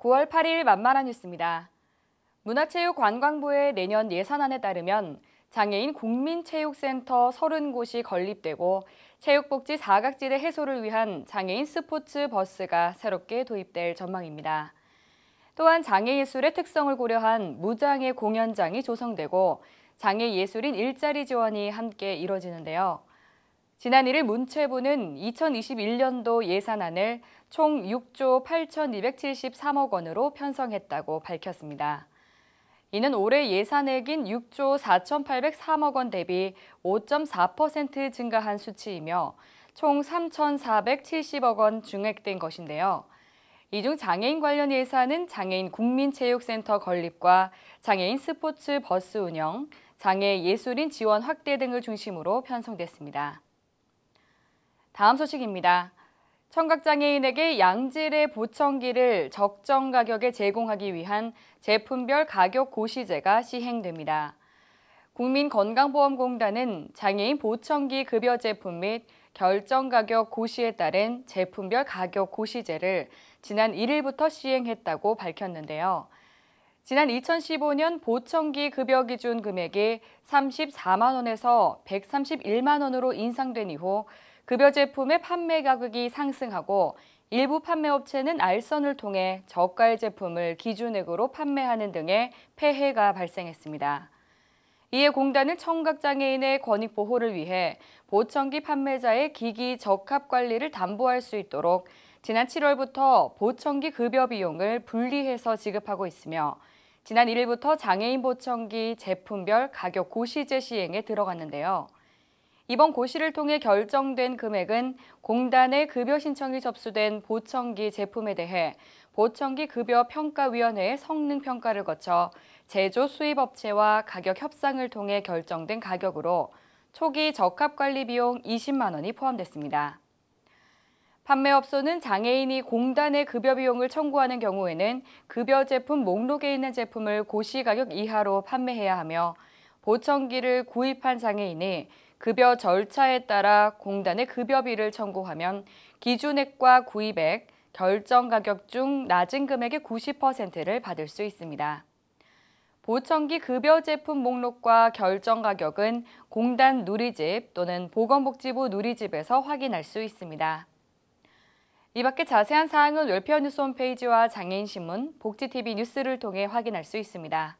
9월 8일 만만한 뉴스입니다. 문화체육관광부의 내년 예산안에 따르면 장애인 국민체육센터 30곳이 건립되고 체육복지 사각지대 해소를 위한 장애인 스포츠 버스가 새롭게 도입될 전망입니다. 또한 장애예술의 특성을 고려한 무장애 공연장이 조성되고 장애예술인 일자리 지원이 함께 이뤄지는데요. 지난 1일 문체부는 2021년도 예산안을 총 6조 8,273억 원으로 편성했다고 밝혔습니다. 이는 올해 예산액인 6조 4,803억 원 대비 5.4% 증가한 수치이며 총 3,470억 원 증액된 것인데요. 이 중 장애인 관련 예산은 장애인 국민체육센터 건립과 장애인 스포츠 버스 운영, 장애 예술인 지원 확대 등을 중심으로 편성됐습니다. 다음 소식입니다. 청각장애인에게 양질의 보청기를 적정 가격에 제공하기 위한 제품별 가격 고시제가 시행됩니다. 국민건강보험공단은 장애인 보청기 급여 제품 및 결정 가격 고시에 따른 제품별 가격 고시제를 지난 1일부터 시행했다고 밝혔는데요. 지난 2015년 보청기 급여 기준 금액이 34만 원에서 131만 원으로 인상된 이후 급여 제품의 판매 가격이 상승하고 일부 판매업체는 알선을 통해 저가의 제품을 기준액으로 판매하는 등의 폐해가 발생했습니다. 이에 공단은 청각장애인의 권익 보호를 위해 보청기 판매자의 기기 적합 관리를 담보할 수 있도록 지난 7월부터 보청기 급여 비용을 분리해서 지급하고 있으며 지난 1일부터 장애인 보청기 제품별 가격 고시제 시행에 들어갔는데요. 이번 고시를 통해 결정된 금액은 공단의 급여 신청이 접수된 보청기 제품에 대해 보청기 급여 평가위원회의 성능 평가를 거쳐 제조 수입업체와 가격 협상을 통해 결정된 가격으로 초기 적합관리 비용 20만 원이 포함됐습니다. 판매업소는 장애인이 공단의 급여 비용을 청구하는 경우에는 급여 제품 목록에 있는 제품을 고시 가격 이하로 판매해야 하며 보청기를 구입한 장애인이 급여 절차에 따라 공단의 급여비를 청구하면 기준액과 구입액, 결정 가격 중 낮은 금액의 90%를 받을 수 있습니다. 보청기 급여 제품 목록과 결정 가격은 공단 누리집 또는 보건복지부 누리집에서 확인할 수 있습니다. 이 밖에 자세한 사항은 웰페어 뉴스 홈페이지와 장애인신문, 복지TV 뉴스를 통해 확인할 수 있습니다.